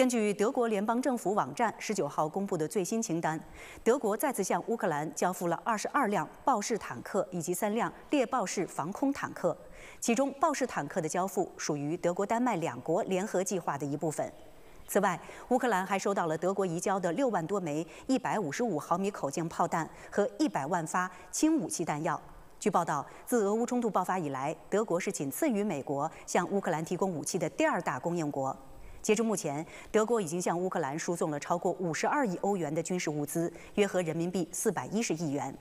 根据德国联邦政府网站十九号公布的最新清单，德国再次向乌克兰交付了二十二辆豹式坦克以及三辆猎豹式防空坦克，其中豹式坦克的交付属于德国丹麦两国联合计划的一部分。此外，乌克兰还收到了德国移交的六万多枚一百五十五毫米口径炮弹和一百万发轻武器弹药。据报道，自俄乌冲突爆发以来，德国是仅次于美国向乌克兰提供武器的第二大供应国。截至目前，德国已经向乌克兰输送了超过五十二亿欧元的军事物资，约合人民币四百一十亿元。